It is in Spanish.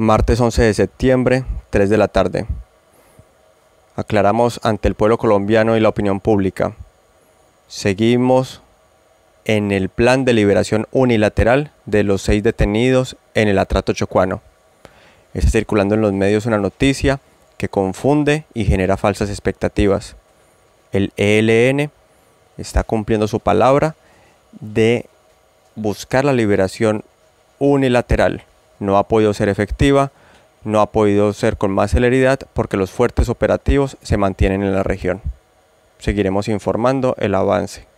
martes 11 de septiembre, 3 de la tarde. Aclaramos ante el pueblo colombiano y la opinión pública. Seguimos en el plan de liberación unilateral de los seis detenidos en el atrato chocuano. Está circulando en los medios una noticia que confunde y genera falsas expectativas. El ELN está cumpliendo su palabra de buscar la liberación unilateral no ha podido ser efectiva, no ha podido ser con más celeridad porque los fuertes operativos se mantienen en la región. Seguiremos informando el avance.